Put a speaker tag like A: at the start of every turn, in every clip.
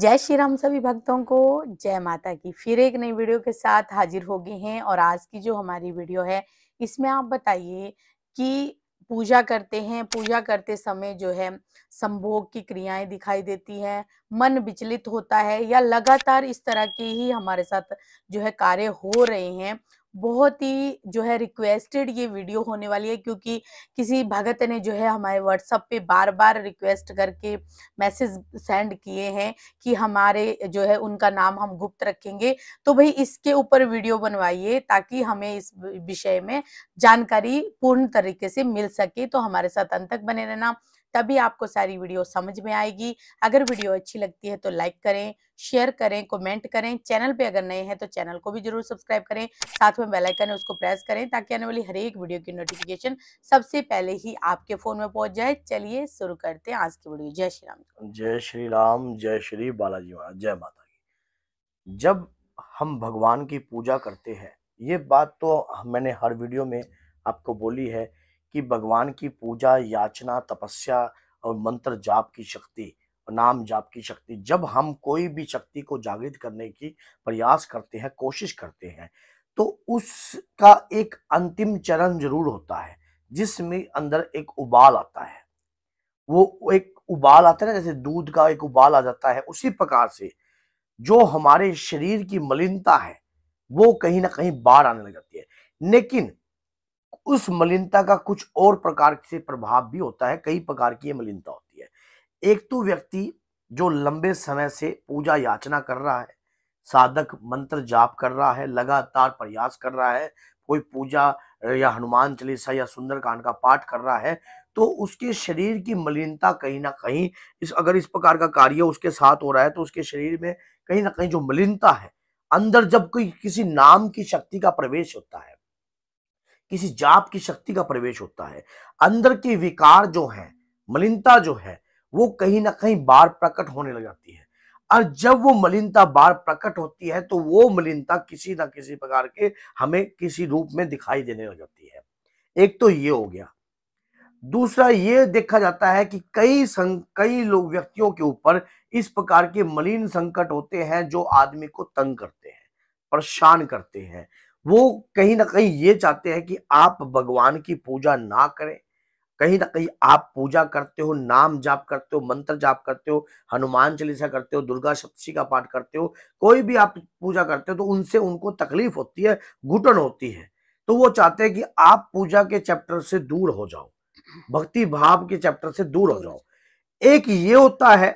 A: जय श्री राम सभी भक्तों को जय माता की फिर एक नई वीडियो के साथ हाजिर हो गए हैं और आज की जो हमारी वीडियो है इसमें आप बताइए कि पूजा करते हैं पूजा करते समय जो है संभोग की क्रियाएं दिखाई देती हैं मन विचलित होता है या लगातार इस तरह के ही हमारे साथ जो है कार्य हो रहे हैं बहुत ही जो है रिक्वेस्टेड ये वीडियो होने वाली है क्योंकि किसी भगत ने जो है हमारे व्हाट्सअप पे बार बार रिक्वेस्ट करके मैसेज सेंड किए हैं कि हमारे जो है उनका नाम हम गुप्त रखेंगे तो भाई इसके ऊपर वीडियो बनवाइए ताकि हमें इस विषय में जानकारी पूर्ण तरीके से मिल सके तो हमारे साथ अंत तक बने रहना तभी आपको सारी वीडियो समझ में आएगी अगर वीडियो अच्छी लगती है तो लाइक करें शेयर करें कमेंट करें चैनल पे अगर नए हैं तो चैनल को भी जरूर सब्सक्राइब करें साथ में बेल आइकन है उसको प्रेस करें ताकि आने वाली हर एक वीडियो की नोटिफिकेशन सबसे पहले ही आपके फोन में पहुंच जाए चलिए शुरू करते हैं आज की वीडियो जय श्री राम
B: जय श्री राम जय श्री बालाजी महाराज जय माता की जब हम भगवान की पूजा करते हैं ये बात तो मैंने हर वीडियो में आपको बोली है कि भगवान की पूजा याचना तपस्या और मंत्र जाप की शक्ति नाम जाप की शक्ति जब हम कोई भी शक्ति को जागृत करने की प्रयास करते हैं कोशिश करते हैं तो उसका एक अंतिम चरण जरूर होता है जिसमें अंदर एक उबाल आता है वो एक उबाल आता है ना जैसे दूध का एक उबाल आ जाता है उसी प्रकार से जो हमारे शरीर की मलिनता है वो कहीं ना कहीं बाढ़ आने लग जाती है लेकिन उस मलिनता का कुछ और प्रकार से प्रभाव भी होता है कई प्रकार की ये मलिनता होती है एक तो व्यक्ति जो लंबे समय से पूजा याचना कर रहा है साधक मंत्र जाप कर रहा है लगातार प्रयास कर रहा है कोई पूजा या हनुमान चालीसा या सुंदरकांड का पाठ कर रहा है तो उसके शरीर की मलिनता कहीं ना कहीं इस अगर इस प्रकार का कार्य उसके साथ हो रहा है तो उसके शरीर में कहीं ना कहीं जो मलिनता है अंदर जब कोई किसी नाम की शक्ति का प्रवेश होता है किसी जाप की शक्ति का प्रवेश होता है अंदर के विकार जो है मलिनता जो है वो कहीं ना कहीं बार प्रकट होने लग जाती है और जब वो मलिनता बार प्रकट होती है तो वो मलिनता किसी ना किसी प्रकार के हमें किसी रूप में दिखाई देने लग जाती है एक तो ये हो गया दूसरा ये देखा जाता है कि कई संग कई लोग व्यक्तियों के ऊपर इस प्रकार के मलिन संकट होते हैं जो आदमी को तंग करते हैं परेशान करते हैं वो कहीं ना कहीं ये चाहते हैं कि आप भगवान की पूजा ना करें कहीं ना कहीं आप पूजा करते हो नाम जाप करते हो मंत्र जाप करते हो हनुमान चालीसा करते हो दुर्गा सप्तशी का पाठ करते हो कोई भी आप पूजा करते हो तो उनसे उनको तकलीफ होती है घुटन होती है तो वो चाहते हैं कि आप पूजा के चैप्टर से दूर हो जाओ भक्ति भाव के चैप्टर से दूर हो जाओ एक ये होता है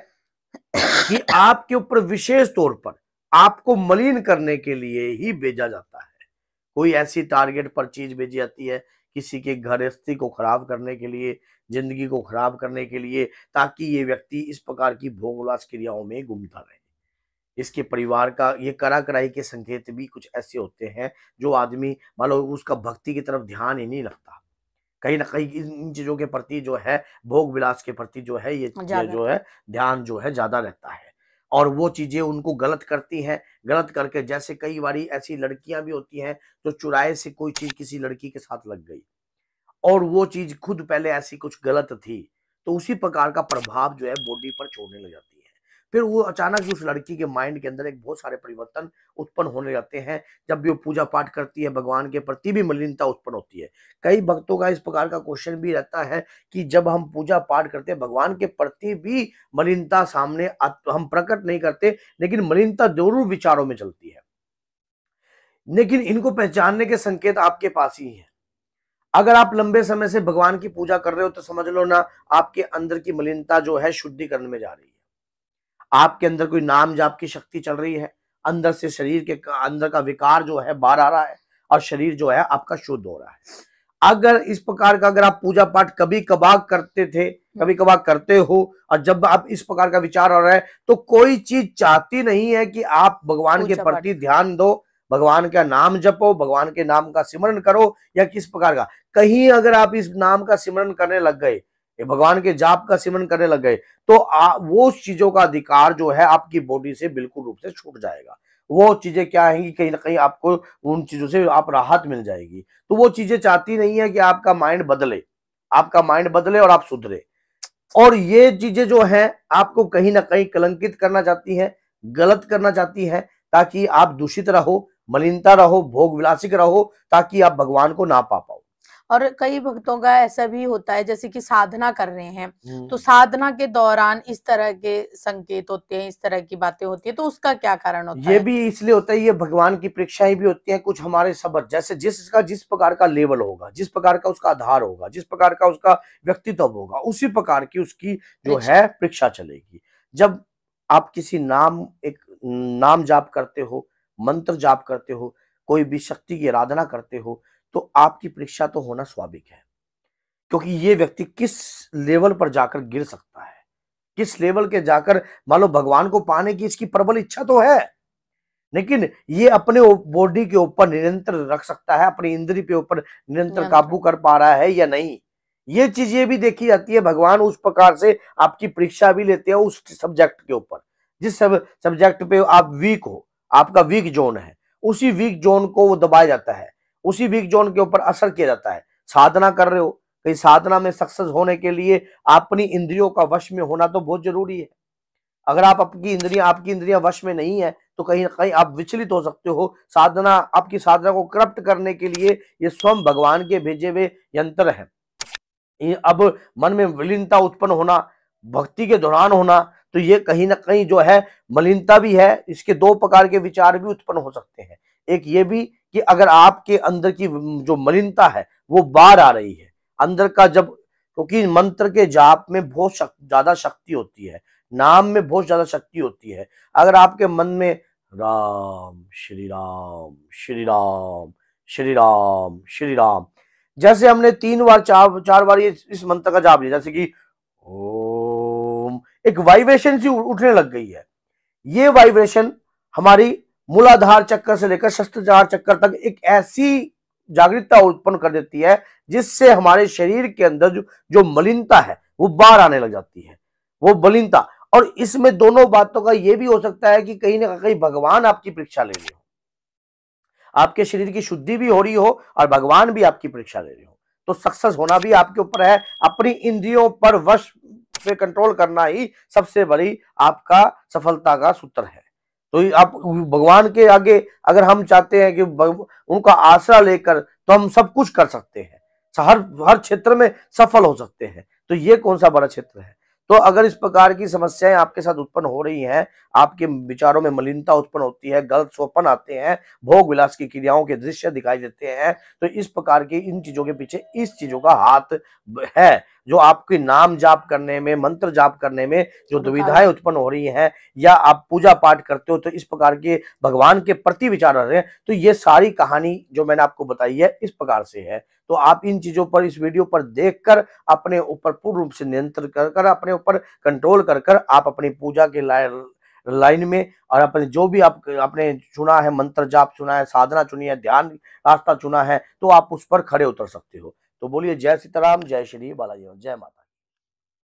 B: कि आपके ऊपर विशेष तौर पर आपको मलिन करने के लिए ही भेजा जाता है कोई ऐसी टारगेट पर चीज भेजी जाती है किसी के घरस्थी को खराब करने के लिए जिंदगी को खराब करने के लिए ताकि ये व्यक्ति इस प्रकार की भोगोल्लास क्रियाओं में घूमता रहे इसके परिवार का ये करा कराई के संकेत भी कुछ ऐसे होते हैं जो आदमी मान लो उसका भक्ति की तरफ ध्यान ही नहीं लगता कहीं ना कहीं इन चीजों के प्रति जो है भोग विलास के प्रति जो है ये जो है ध्यान जो है ज्यादा रहता है और वो चीज़ें उनको गलत करती हैं गलत करके जैसे कई बार ऐसी लड़कियां भी होती हैं जो चुराए से कोई चीज़ किसी लड़की के साथ लग गई और वो चीज़ खुद पहले ऐसी कुछ गलत थी तो उसी प्रकार का प्रभाव जो है बॉडी पर छोड़ने लग जाती है फिर वो अचानक उस लड़की के माइंड के अंदर एक बहुत सारे परिवर्तन उत्पन्न होने जाते हैं जब भी वो पूजा पाठ करती है भगवान के प्रति भी मलिनता उत्पन्न होती है कई भक्तों का इस प्रकार का क्वेश्चन भी रहता है कि जब हम पूजा पाठ करते हैं भगवान के प्रति भी मलिनता सामने हम प्रकट नहीं करते लेकिन मलिनता जरूर विचारों में चलती है लेकिन इनको पहचानने के संकेत आपके पास ही है अगर आप लंबे समय से भगवान की पूजा कर रहे हो तो समझ लो ना आपके अंदर की मलिनता जो है शुद्धिकरण में जा रही है आपके अंदर कोई नाम जाप की शक्ति चल रही है अंदर से शरीर के अंदर का विकार जो है बाहर आ रहा है और शरीर जो है आपका शुद्ध हो रहा है अगर इस प्रकार का अगर आप पूजा पाठ कभी कभाग करते थे कभी कभाग करते हो और जब आप इस प्रकार का विचार हो रहा है तो कोई चीज चाहती नहीं है कि आप भगवान के प्रति ध्यान दो भगवान का नाम जपो भगवान के नाम का सिमरन करो या किस प्रकार का कहीं अगर आप इस नाम का सिमरन करने लग गए भगवान के जाप का सिमन करने लग गए तो आ, वो चीजों का अधिकार जो है आपकी बॉडी से बिल्कुल रूप से छूट जाएगा वो चीजें क्या हैं कहीं ना कहीं आपको उन चीजों से आप राहत मिल जाएगी तो वो चीजें चाहती नहीं है कि आपका माइंड बदले आपका माइंड बदले और आप सुधरे और ये चीजें जो है आपको कहीं ना कहीं कलंकित करना चाहती हैं गलत करना चाहती है ताकि आप दूषित रहो मलिनता रहो भोग विलासिक रहो ताकि आप भगवान को ना पा पाओ
A: और कई भक्तों का ऐसा भी होता है जैसे कि साधना कर रहे हैं तो साधना के दौरान इस तरह के संकेत होते हैं इस तरह की बातें होती है तो उसका क्या कारण होता ये है ये
B: भी इसलिए होता है ये भगवान की परीक्षाएं भी होती है कुछ हमारे सबक जैसे जिसका जिस प्रकार का लेवल होगा जिस प्रकार का उसका आधार होगा जिस प्रकार का उसका व्यक्तित्व होगा उसी प्रकार की उसकी जो अच्छा। है परीक्षा चलेगी जब आप किसी नाम एक नाम जाप करते हो मंत्र जाप करते हो कोई भी शक्ति की आराधना करते हो तो आपकी परीक्षा तो होना स्वाभाविक है क्योंकि ये व्यक्ति किस लेवल पर जाकर गिर सकता है किस लेवल के जाकर मान लो भगवान को पाने की इसकी प्रबल इच्छा तो है लेकिन ये अपने बॉडी के ऊपर निरंतर रख सकता है अपने इंद्री के ऊपर निरंतर काबू कर पा रहा है या नहीं ये चीजें भी देखी जाती है भगवान उस प्रकार से आपकी परीक्षा भी लेते हैं उस सब्जेक्ट के ऊपर जिस सब सब्जेक्ट पे आप वीक हो आपका वीक जोन है उसी वीक जोन को वो दबाया जाता है उसी वीक जोन के ऊपर असर किया जाता है साधना कर रहे हो कहीं साधना में सक्सेस होने के लिए अपनी इंद्रियों का वश में होना तो बहुत जरूरी है अगर आप आपकी इंद्रियां आपकी इंद्रियां वश में नहीं है तो कहीं ना कहीं आप विचलित हो सकते हो साधना आपकी साधना को करप्ट करने के लिए ये स्वयं भगवान के भेजे हुए यंत्र है अब मन में विलीनता उत्पन्न होना भक्ति के दौरान होना तो ये कहीं ना कहीं जो है मलिनता भी है इसके दो प्रकार के विचार भी उत्पन्न हो सकते हैं एक ये भी कि अगर आपके अंदर की जो मलिनता है वो बाहर आ रही है अंदर का जब क्योंकि तो मंत्र के जाप में बहुत शक, ज्यादा शक्ति होती है नाम में बहुत ज्यादा शक्ति होती है अगर आपके मन में राम श्री राम श्री राम श्री राम श्री राम जैसे हमने तीन बार चार चार बार ये इस मंत्र का जाप लिया जैसे कि ओम एक वाइब्रेशन सी उठने लग गई है ये वाइब्रेशन हमारी मूलाधार चक्कर से लेकर शस्त्रधार चक्कर तक एक ऐसी जागरूकता उत्पन्न कर देती है जिससे हमारे शरीर के अंदर जो जो मलिनता है वो बाहर आने लग जाती है वो मलिनता और इसमें दोनों बातों का ये भी हो सकता है कि कहीं ना कहीं भगवान आपकी परीक्षा ले रहे हो आपके शरीर की शुद्धि भी हो रही हो और भगवान भी आपकी परीक्षा ले रहे हो तो सक्सेस होना भी आपके ऊपर है अपनी इंद्रियों पर वश पे कंट्रोल करना ही सबसे बड़ी आपका सफलता का सूत्र है तो आप भगवान के आगे अगर हम चाहते हैं कि उनका आसरा लेकर तो हम सब कुछ कर सकते हैं हर हर क्षेत्र में सफल हो सकते हैं तो ये कौन सा बड़ा क्षेत्र है तो अगर इस प्रकार की समस्याएं आपके साथ उत्पन्न हो रही हैं आपके विचारों में मलिनता उत्पन्न होती है गलत स्वपन आते हैं भोग विलास की क्रियाओं के दृश्य दिखाई देते हैं तो इस प्रकार की इन चीजों के पीछे इस चीजों का हाथ है जो आपके नाम जाप करने में मंत्र जाप करने में जो दुविधाएं उत्पन्न हो रही हैं या आप पूजा पाठ करते हो तो इस प्रकार के भगवान के प्रति विचार रहे हैं तो ये सारी कहानी जो मैंने आपको बताई है इस प्रकार से है तो आप इन चीजों पर इस वीडियो पर देखकर अपने ऊपर पूर्ण रूप से नियंत्रण कर कर अपने ऊपर कंट्रोल कर कर आप अपनी पूजा के लाइन में और अपने जो भी आप आपने चुना है मंत्र जाप चुना है साधना चुनी है ध्यान रास्ता चुना है तो आप उस पर खड़े उतर सकते हो तो बोलिए जय सीताराम जय श्री बालाजी जय माता